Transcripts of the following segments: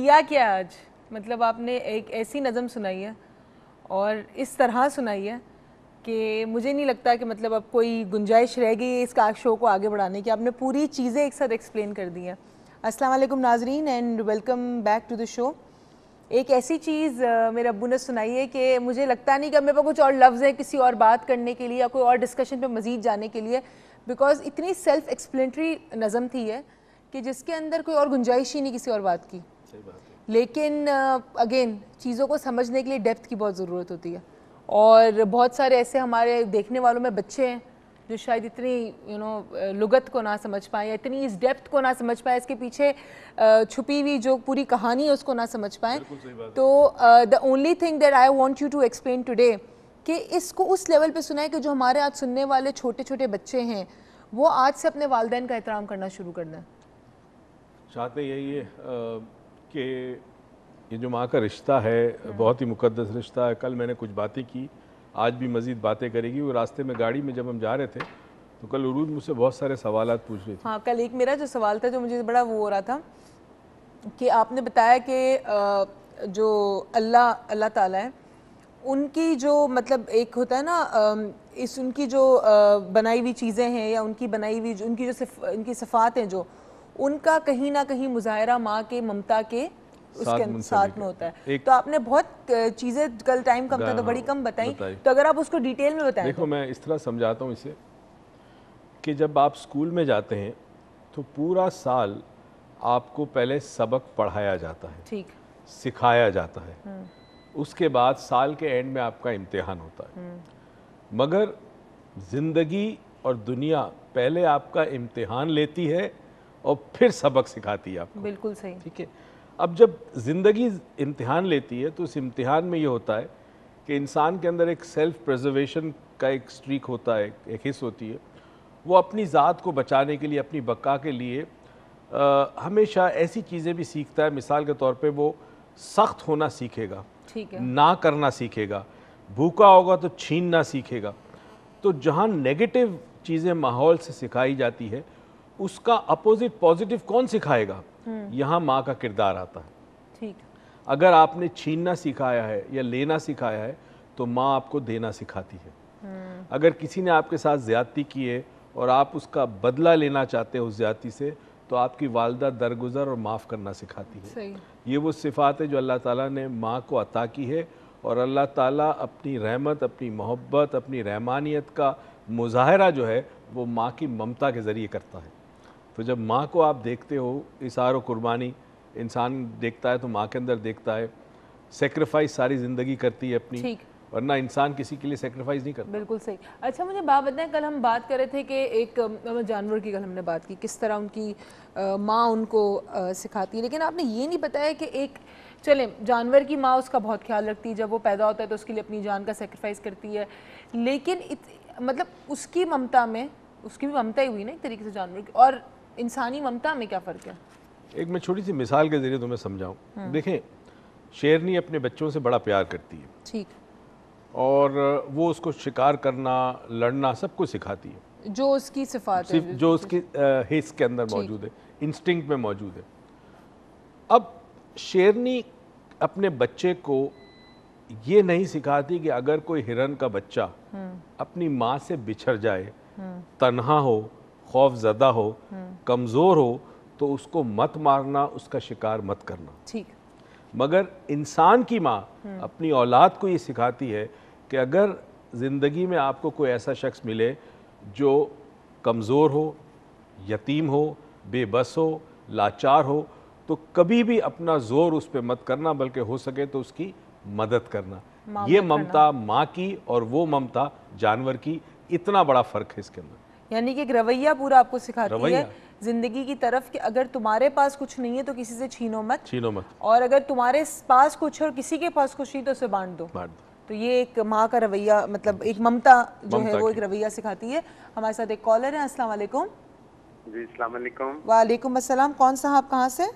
किया क्या आज मतलब आपने एक ऐसी नज़म सुनाई है और इस तरह सुनाई है कि मुझे नहीं लगता कि मतलब अब कोई गुंजाइश रह गई इस शो को आगे बढ़ाने की आपने पूरी चीज़ें एक साथ एक्सप्लेन कर दी हैं अस्सलाम वालेकुम नाजरीन and welcome back to the show एक ऐसी चीज़ मेरे अबू ने सुनाई है कि मुझे लगता नहीं कि अब मेरे पास कुछ और लफ्ज़ हैं किसी और बात करने के लिए या कोई और डिस्कशन पर मज़ीद जाने के लिए बिकॉज इतनी सेल्फ एक्सप्लेनटरी नज़म थी है कि जिसके अंदर कोई और गुंजाइश ही नहीं किसी और बात की लेकिन अगेन चीज़ों को समझने के लिए डेप्थ की बहुत ज़रूरत होती है और बहुत सारे ऐसे हमारे देखने वालों में बच्चे हैं जो शायद इतनी यू you नो know, लुगत को ना समझ पाए या इतनी इस डेप्थ को ना समझ पाए इसके पीछे छुपी हुई जो पूरी कहानी है उसको ना समझ पाए तो the only thing that I want you to explain today कि इसको उस लेवल पे सुनाए कि जो हमारे आज सुनने वाले छोटे छोटे बच्चे हैं वो आज से अपने वालदेन का एहतराम करना शुरू कर दें चाहते यही है कि ये जो माँ का रिश्ता है हाँ। बहुत ही मुकदस रिश्ता है कल मैंने कुछ बातें की आज भी मज़ीद बातें करेगी वो रास्ते में गाड़ी में जब हम जा रहे थे तो कल उरूद मुझसे बहुत सारे सवाल पूछ रहे थे हाँ कल एक मेरा जो सवाल था जो मुझे बड़ा वो हो रहा था कि आपने बताया कि जो अल्लाह अल्लाह ताला है उनकी जो मतलब एक होता है ना इस उनकी जो बनाई हुई चीज़ें हैं या उनकी बनाई हुई उनकी जो सिफ, उनकी सफ़ात हैं जो उनका कहीं ना कहीं मुजाहरा माँ के ममता के उसके साथ में होता है तो आपने बहुत चीज़ें कल टाइम कम था तो बड़ी कम बताई तो अगर आप उसको डिटेल में बताएं देखो तो। मैं इस तरह समझाता हूँ इसे कि जब आप स्कूल में जाते हैं तो पूरा साल आपको पहले सबक पढ़ाया जाता है ठीक सिखाया जाता है हम्म। उसके बाद साल के एंड में आपका इम्तिहान होता है हम्म। मगर ज़िंदगी और दुनिया पहले आपका इम्तिहान लेती है और फिर सबक सिखाती है आपको बिल्कुल सही ठीक है अब जब ज़िंदगी इम्तिहान लेती है तो उस इम्तिहान में ये होता है कि इंसान के अंदर एक सेल्फ प्रजर्वेशन का एक स्ट्रीक होता है एक हिस्स होती है वो अपनी ज़ात को बचाने के लिए अपनी बक्का के लिए आ, हमेशा ऐसी चीज़ें भी सीखता है मिसाल के तौर पर वो सख्त होना सीखेगा ठीक है ना करना सीखेगा भूखा होगा तो छीनना सीखेगा तो जहाँ नेगेटिव चीज़ें माहौल से सिखाई जाती है उसका अपोजिट पॉजिटिव कौन सिखाएगा हम्म। यहाँ माँ का किरदार आता है ठीक अगर आपने छीनना सिखाया है या लेना सिखाया है तो माँ आपको देना सिखाती है हम्म। अगर किसी ने आपके साथ ज्यादती की है और आप उसका बदला लेना चाहते हो उस ज्यादती से तो आपकी वालदा दरगुजर और माफ़ करना सिखाती है ये वो सिफात है जो अल्लाह ताला ने माँ को अता की है और अल्लाह ताला अपनी रहमत अपनी मोहब्बत अपनी रहमानियत का मुजाहरा जो है वो माँ की ममता के ज़रिए करता है तो जब माँ को आप देखते हो इशार और कुर्बानी इंसान देखता है तो माँ के अंदर देखता है सेक्रीफाइस सारी ज़िंदगी करती है अपनी वरना इंसान किसी के लिए सेक्रीफाइस नहीं करता बिल्कुल सही अच्छा मुझे बात बताएं कल हम बात कर रहे थे कि एक जानवर की कल हमने बात की किस तरह उनकी माँ उनको आ, सिखाती है लेकिन आपने ये नहीं बताया कि एक चले जानवर की माँ उसका बहुत ख्याल रखती है जब वो पैदा होता है तो उसके लिए अपनी जान का सेक्रीफाइस करती है लेकिन इत, मतलब उसकी ममता में उसकी भी ममता ही हुई ना एक तरीके से जानवर की और इंसानी ममता में क्या फ़र्क है एक मैं छोटी सी मिसाल के ज़रिए तुम्हें समझाऊँ हाँ। देखें शेरनी अपने बच्चों से बड़ा प्यार करती है ठीक और वो उसको शिकार करना लड़ना सब कुछ सिखाती है जो उसकी सिफात है जो उसकी हिस्स के अंदर मौजूद है इंस्टिंक्ट में मौजूद है अब शेरनी अपने बच्चे को ये नहीं सिखाती कि अगर कोई हिरन का बच्चा हाँ। अपनी माँ से बिछड़ जाए हाँ। तनहा हो खौफ ज़दा हो हम्म। कमज़ोर हो तो उसको मत मारना उसका शिकार मत करना ठीक मगर इंसान की माँ हम्म। अपनी औलाद को ये सिखाती है कि अगर ज़िंदगी में आपको कोई ऐसा शख्स मिले जो कमज़ोर हो यतीम हो बेबस हो लाचार हो तो कभी भी अपना ज़ोर उस पर मत करना बल्कि हो सके तो उसकी मदद करना ये ममता माँ की और वो ममता जानवर की इतना बड़ा फ़र्क है इसके अंदर यानी कि एक रवैया पूरा आपको सिखाती है जिंदगी की तरफ कि अगर तुम्हारे पास कुछ नहीं है तो किसी से छीनो मत छीनो मत और अगर तुम्हारे पास कुछ और किसी के पास कुछ नहीं तो उसे बांट दो बांट दो तो ये एक माँ का रवैया मतलब एक ममता जो है वो एक रवैया सिखाती है हमारे साथ एक कॉलर है अस्सलाम वालेकुम जी अस्सलाम वालेकुम वालेकुम अस्सलाम कौन साहब कहाँ से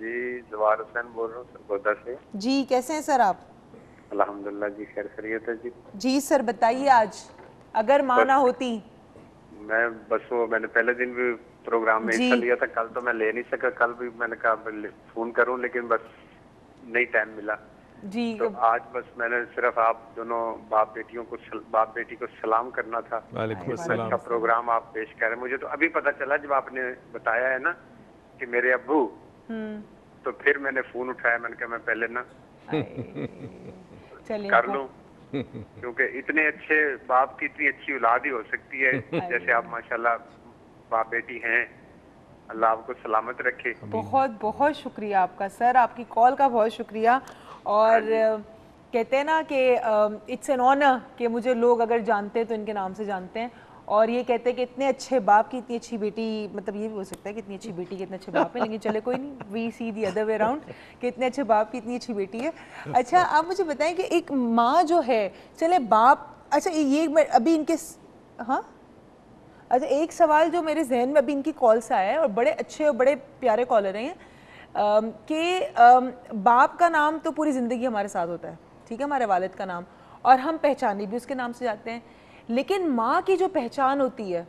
जी जवार हुसैन बोल रहा हूँ से जी कैसे हैं सर आप अल्हम्दुलिल्लाह जी खैर खैरियत है जी जी सर बताइए आज अगर माँ ना होती मैं बस वो मैंने पहले दिन भी प्रोग्राम में हिस्सा लिया था कल तो मैं ले नहीं सका कल भी मैंने कहा फोन करूं लेकिन बस नहीं टाइम मिला जी तो आज बस मैंने सिर्फ आप दोनों बाप बेटियों को सल, बाप बेटी को सलाम करना था अच्छा प्रोग्राम आप पेश कर रहे मुझे तो अभी पता चला जब आपने बताया है ना कि मेरे अबू हम्म। तो फिर मैंने फोन उठाया मैंने कहा मैं पहले ना कर लू क्योंकि इतने अच्छे बाप की इतनी अच्छी औलाद ही हो सकती है हाँ जैसे आप माशाल्लाह बाप बेटी हैं अल्लाह आपको सलामत रखे बहुत बहुत शुक्रिया आपका सर आपकी कॉल का बहुत शुक्रिया और हाँ कहते हैं ना कि इट्स एन ऑनर कि मुझे लोग अगर जानते हैं तो इनके नाम से जानते हैं और ये कहते हैं कि इतने अच्छे बाप की इतनी अच्छी बेटी मतलब ये भी हो सकता है कि इतनी अच्छी बेटी के इतने अच्छे बाप है लेकिन चले कोई नहीं we see the other way around कि इतने अच्छे बाप की इतनी अच्छी बेटी है अच्छा आप मुझे बताएं कि एक माँ जो है चले बाप अच्छा ये अभी इनके हाँ अच्छा एक सवाल जो मेरे जहन में अभी इनकी कॉल से आया है और बड़े अच्छे और बड़े प्यारे कॉलर हैं कि बाप का नाम तो पूरी ज़िंदगी हमारे साथ होता है ठीक है हमारे वालद का नाम और हम पहचाने भी उसके नाम से जाते हैं लेकिन माँ की जो पहचान होती है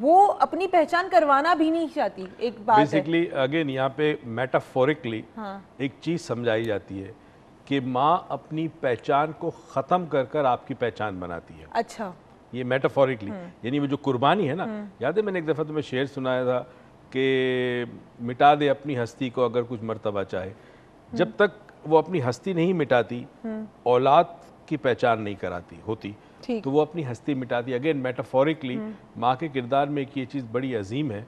वो अपनी पहचान करवाना भी नहीं चाहती एक बात बेसिकली अगेन यहाँ पे मेटाफोरिकली हाँ. एक चीज समझाई जाती है कि माँ अपनी पहचान को ख़त्म कर कर आपकी पहचान बनाती है अच्छा ये मेटाफोरिकली हम्म। यानी वो जो कुर्बानी है ना हम्म। याद है मैंने एक दफ़ा तुम्हें शेर सुनाया था कि मिटा दे अपनी हस्ती को अगर कुछ मरतबा चाहे हम्म। जब तक वो अपनी हस्ती नहीं मिटाती औलाद की पहचान नहीं कराती होती तो वो अपनी हस्ती मिटा दी अगेन मेटाफोरिकली हम्म। माँ के किरदार में एक ये चीज़ बड़ी अजीम है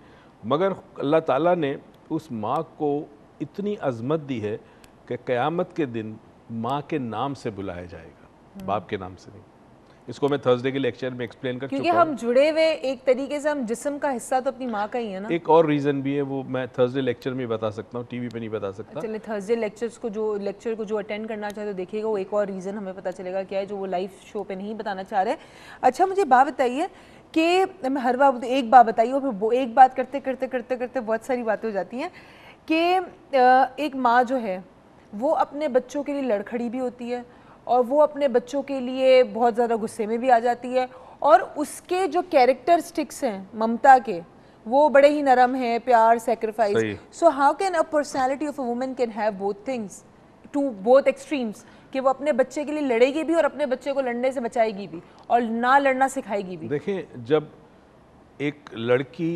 मगर अल्लाह ताला ने उस माँ को इतनी अजमत दी है कि क़यामत के दिन माँ के नाम से बुलाया जाएगा हम्म। बाप के नाम से नहीं इसको मैं थर्सडे के लेक्चर में एक्सप्लेन कर क्योंकि हम जुड़े हुए एक तरीके से हम जिसम का हिस्सा तो अपनी माँ का ही है ना एक और रीजन भी है वो मैं थर्सडे लेक्चर में बता सकता हूँ टीवी पे नहीं बता सकता चलिए थर्सडे लेक्चर्स को जो लेक्चर को जो अटेंड करना चाहे तो देखिएगा वो एक और रीज़न हमें पता चलेगा क्या है जो वो लाइव शो पे नहीं बताना चाह रहे अच्छा मुझे बात बताइए कि मैं हर बार एक बात बताइए और फिर एक बात करते करते करते करते बहुत सारी बातें हो जाती हैं कि एक माँ जो है वो अपने बच्चों के लिए लड़खड़ी भी होती है और वो अपने बच्चों के लिए बहुत ज़्यादा गुस्से में भी आ जाती है और उसके जो कैरेक्टर स्टिक्स हैं ममता के वो बड़े ही नरम हैं प्यार sacrifice so how can a personality of a women can have both things to both extremes कि वो अपने बच्चे के लिए लड़ेगी भी और अपने बच्चे को लड़ने से बचाएगी भी और ना लड़ना सिखाएगी भी देखें जब एक लड़की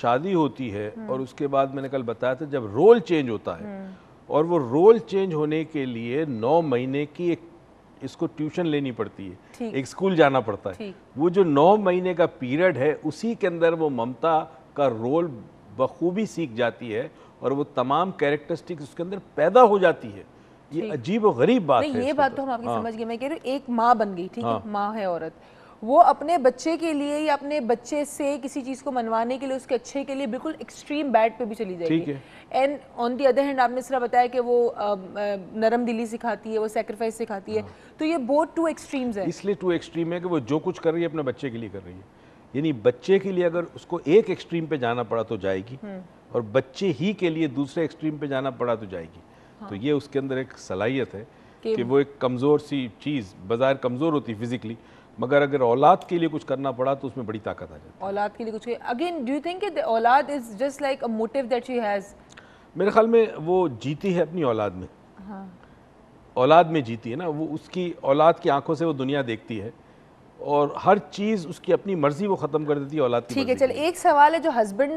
शादी होती है हम्म। और उसके बाद मैंने कल बताया था जब रोल चेंज होता है हम्म। और वो रोल चेंज होने के लिए नौ महीने की एक इसको ट्यूशन लेनी पड़ती है एक स्कूल जाना पड़ता है वो जो नौ महीने का पीरियड है उसी के अंदर वो ममता का रोल बखूबी सीख जाती है और वो तमाम कैरेक्टरिस्टिक्स उसके अंदर पैदा हो जाती है ये अजीब और गरीब बात है ये बात तो हम आपकी हाँ। समझ गए मैं कह रही हूँ एक माँ बन गई ठीक है हाँ। माँ है औरत वो अपने बच्चे के लिए या अपने बच्चे से किसी चीज़ को मनवाने के लिए उसके अच्छे के लिए बिल्कुल एक्सट्रीम बैड पे भी चली जाएगी and on the other hand आपने इस तरह बताया कि वो नरम दिली सिखाती है वो सेक्रीफाइस सिखाती है हाँ। तो ये बहुत टू एक्सट्रीम्स है इसलिए टू एक्सट्रीम है कि वो जो कुछ कर रही है अपने बच्चे के लिए कर रही है यानी बच्चे के लिए अगर उसको एक एक्सट्रीम पे जाना पड़ा तो जाएगी हम्म। और बच्चे ही के लिए दूसरे एक्सट्रीम पे जाना पड़ा तो जाएगी हाँ। तो ये उसके अंदर एक सलाहियत है कि वो एक कमज़ोर सी चीज़ बाजार कमज़ोर होती फिज़िकली मगर अगर औलाद के लिए कुछ करना पड़ा तो उसमें बड़ी ताकत आ जाती है औलाद के लिए कुछ अगेन डू यू थिंक औलाद is just like a motive that she has मेरे ख्याल में वो जीती है अपनी औलाद में हाँ। औलाद में जीती है ना वो उसकी औलाद की आंखों से वो दुनिया देखती है और हर चीज़ उसकी अपनी मर्जी वो ख़त्म कर देती है औलाद ठीक है चल एक सवाल है जो हस्बैंड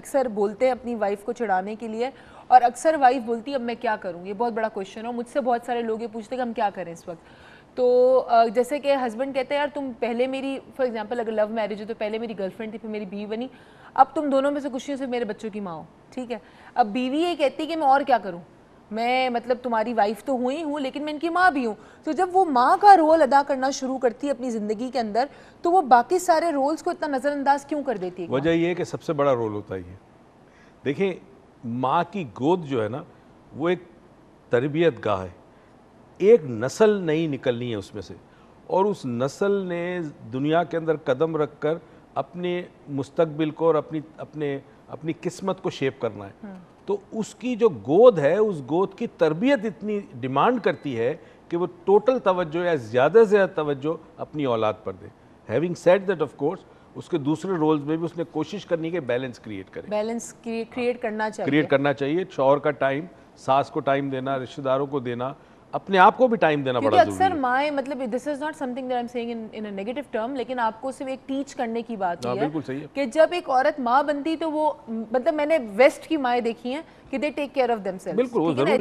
अक्सर बोलते हैं अपनी वाइफ को चढ़ाने के लिए और अक्सर वाइफ बोलती है अब मैं क्या करूँ ये बहुत बड़ा क्वेश्चन है मुझसे बहुत सारे लोग ये पूछते हैं कि हम क्या करें इस वक्त तो जैसे कि हस्बैंड कहते हैं यार तुम पहले मेरी फॉर एग्जांपल अगर लव मैरिज हो तो पहले मेरी गर्लफ्रेंड थी फिर मेरी बीवी बनी अब तुम दोनों में से खुशियों से मेरे बच्चों की माँ हो ठीक है अब बीवी ये कहती है कि मैं और क्या करूँ मैं मतलब तुम्हारी वाइफ तो हुई हूँ लेकिन मैं इनकी माँ भी हूँ तो जब वो माँ का रोल अदा करना शुरू करती है अपनी ज़िंदगी के अंदर तो वो बाकी सारे रोल्स को इतना नज़रअंदाज क्यों कर देती है वजह यह कि सबसे बड़ा रोल होता है देखिए माँ की गोद जो है ना वो एक तरबियत गाह है एक नस्ल नहीं निकलनी है उसमें से और उस नस्ल ने दुनिया के अंदर कदम रख कर अपने मुस्तबिल को और अपनी अपने अपनी किस्मत को शेप करना है हम्म। तो उसकी जो गोद है उस गोद की तरबियत इतनी डिमांड करती है कि वो टोटल तवज्जो या ज़्यादा से ज़्यादा तवज्जो अपनी औलाद पर दे having set that of course उसके दूसरे रोल्स में भी उसने कोशिश करनी कि बैलेंस क्रिएट करें बैलेंस क्रिएट करना चाहिए क्रिएट करना चाहिए शौहर का टाइम सास को टाइम देना रिश्तेदारों को देना अपने आप को भी टाइम देना बड़ा अक्सर माए मतलब this is not something that I am saying in in a negative term लेकिन आपको सिर्फ एक टीच करने की बात हाँ, है बिल्कुल सही है कि जब एक औरत माँ बनती तो वो मतलब मैंने वेस्ट की माए देखी हैं कि they take care of themselves बिल्कुल